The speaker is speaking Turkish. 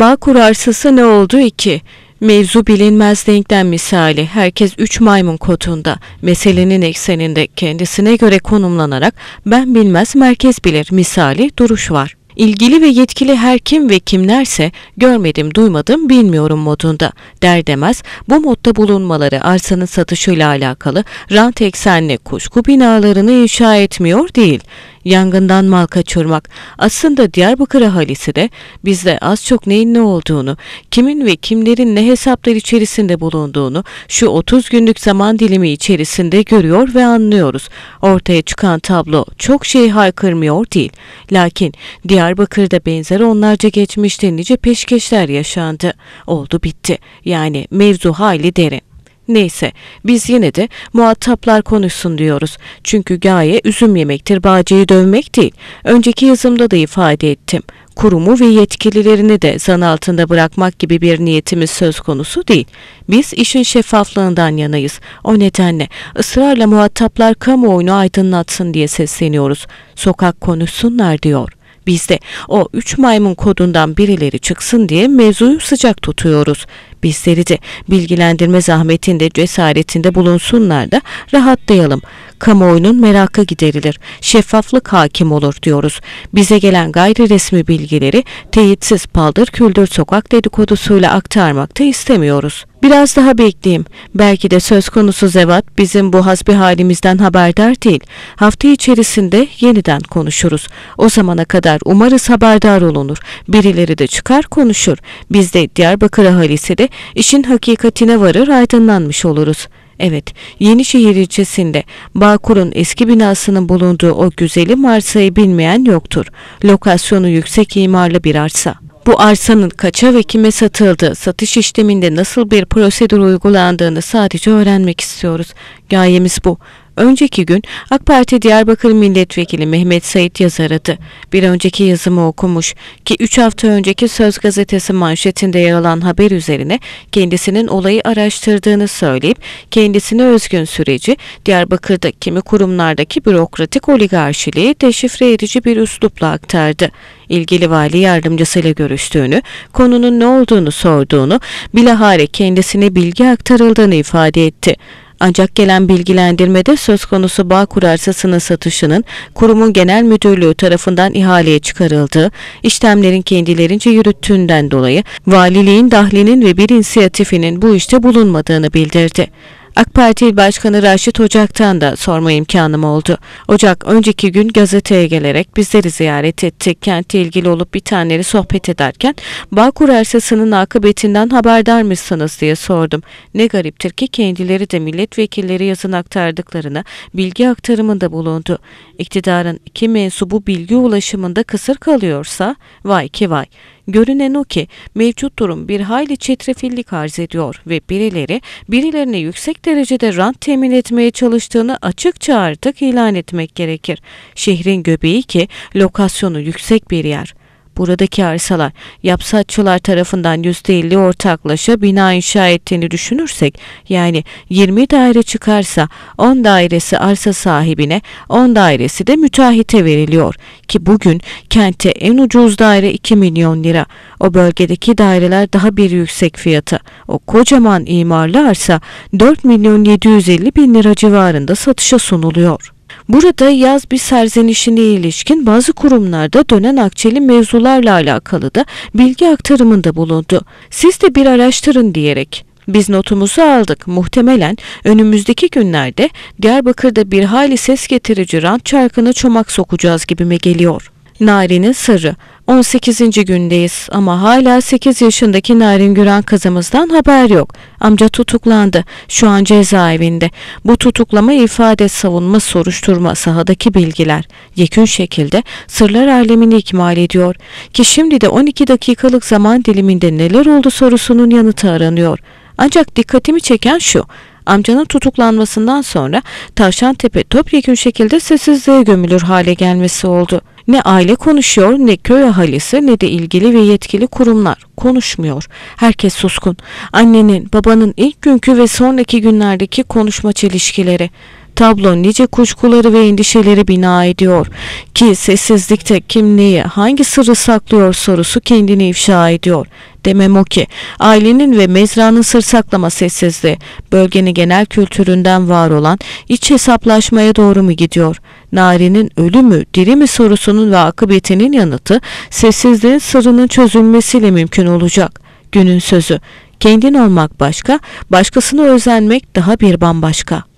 Bağ kurarsası ne oldu iki? Mevzu bilinmez denklem misali herkes üç maymun kotunda meselenin ekseninde kendisine göre konumlanarak ben bilmez merkez bilir misali duruş var. İlgili ve yetkili her kim ve kimlerse görmedim, duymadım, bilmiyorum modunda der demez bu modda bulunmaları arsanın satışıyla alakalı rant eksenli kuşku binalarını inşa etmiyor değil yangından mal kaçırmak. Aslında Diyarbakır ahalisi de bizde az çok neyin ne olduğunu, kimin ve kimlerin ne hesaplar içerisinde bulunduğunu şu 30 günlük zaman dilimi içerisinde görüyor ve anlıyoruz. Ortaya çıkan tablo çok şey haykırmıyor değil. Lakin Diyarbakır'da benzer onlarca geçmişte nice peşkeşler yaşandı. Oldu bitti. Yani mevzu hali derin. Neyse biz yine de muhataplar konuşsun diyoruz. Çünkü gaye üzüm yemektir, bağcıyı dövmek değil. Önceki yazımda da ifade ettim. Kurumu ve yetkililerini de zan altında bırakmak gibi bir niyetimiz söz konusu değil. Biz işin şeffaflığından yanayız. O nedenle ısrarla muhataplar kamuoyunu aydınlatsın diye sesleniyoruz. Sokak konuşsunlar diyor. Biz de o üç maymun kodundan birileri çıksın diye mevzuyu sıcak tutuyoruz. Bizleri de bilgilendirme zahmetinde cesaretinde bulunsunlar da rahatlayalım. Kamuoyunun merakı giderilir. Şeffaflık hakim olur diyoruz. Bize gelen gayri resmi bilgileri teyitsiz paldır küldür sokak dedikodusuyla aktarmakta istemiyoruz. Biraz daha bekleyeyim. Belki de söz konusu zevat bizim bu hasbi halimizden haberdar değil. Hafta içerisinde yeniden konuşuruz. O zamana kadar umarız haberdar olunur. Birileri de çıkar konuşur. Biz de Diyarbakır ahalisi de işin hakikatine varır aydınlanmış oluruz.'' Evet, Yenişehir ilçesinde Bağkur'un eski binasının bulunduğu o güzeli Marsa'yı bilmeyen yoktur. Lokasyonu yüksek imarlı bir arsa. Bu arsanın kaça ve kime satıldı. satış işleminde nasıl bir prosedür uygulandığını sadece öğrenmek istiyoruz. Gayemiz bu. Önceki gün AK Parti Diyarbakır Milletvekili Mehmet Sait aradı. Bir önceki yazımı okumuş ki 3 hafta önceki Söz Gazetesi manşetinde yer alan haber üzerine kendisinin olayı araştırdığını söyleyip kendisine özgün süreci Diyarbakır'da kimi kurumlardaki bürokratik oligarşiliği deşifre edici bir üslupla aktardı. İlgili vali yardımcısıyla görüştüğünü, konunun ne olduğunu sorduğunu, bilahare kendisine bilgi aktarıldığını ifade etti. Ancak gelen bilgilendirmede söz konusu Bağkur arsasının satışının kurumun genel müdürlüğü tarafından ihaleye çıkarıldığı, işlemlerin kendilerince yürüttüğünden dolayı valiliğin dahlinin ve bir inisiyatifinin bu işte bulunmadığını bildirdi. AK Parti İl Başkanı Raşit Ocak'tan da sorma imkanım oldu. Ocak önceki gün gazeteye gelerek bizleri ziyaret etti. Kentle ilgili olup bir bitenleri sohbet ederken Bağkur ersasının akıbetinden haberdar mısınız diye sordum. Ne gariptir ki kendileri de milletvekilleri yazın aktardıklarına bilgi aktarımında bulundu. İktidarın iki mensubu bilgi ulaşımında kısır kalıyorsa vay ki vay. Görünen o ki mevcut durum bir hayli çetrefillik arz ediyor ve birileri birilerine yüksek derecede rant temin etmeye çalıştığını açıkça artık ilan etmek gerekir. Şehrin göbeği ki lokasyonu yüksek bir yer. Buradaki arsalar yapsatçılar tarafından %50 ortaklaşa bina inşa ettiğini düşünürsek yani 20 daire çıkarsa 10 dairesi arsa sahibine 10 dairesi de müteahhite veriliyor ki bugün kente en ucuz daire 2 milyon lira. O bölgedeki daireler daha bir yüksek fiyata. O kocaman imarlı arsa 4 milyon 750 bin lira civarında satışa sunuluyor. Burada yaz bir serzenişine ilişkin bazı kurumlarda dönen akçeli mevzularla alakalı da bilgi aktarımında bulundu. Siz de bir araştırın diyerek. Biz notumuzu aldık. Muhtemelen önümüzdeki günlerde Diyarbakır'da bir hayli ses getirici rant çarkını çomak sokacağız gibime geliyor. Narin'in sırrı 18. gündeyiz ama hala 8 yaşındaki Narin Güran kızımızdan haber yok. Amca tutuklandı. Şu an cezaevinde. Bu tutuklama ifade, savunma, soruşturma, sahadaki bilgiler yekün şekilde sırlar alemini ikmal ediyor. Ki şimdi de 12 dakikalık zaman diliminde neler oldu sorusunun yanıtı aranıyor. Ancak dikkatimi çeken şu amcanın tutuklanmasından sonra Tavşantepe topyekun şekilde sessizliğe gömülür hale gelmesi oldu. Ne aile konuşuyor ne köy ahalisi ne de ilgili ve yetkili kurumlar konuşmuyor. Herkes suskun. Annenin, babanın ilk günkü ve sonraki günlerdeki konuşma çelişkileri tablo nice kuşkuları ve endişeleri bina ediyor ki sessizlikte kimliği hangi sırrı saklıyor sorusu kendini ifşa ediyor. Demem o ki ailenin ve mezranın sır saklama sessizliği bölgenin genel kültüründen var olan iç hesaplaşmaya doğru mu gidiyor? Nari'nin ölü mü diri mi sorusunun ve akıbetinin yanıtı sessizliğin sırrının çözülmesiyle mümkün olacak. Günün sözü kendin olmak başka, başkasını özenmek daha bir bambaşka.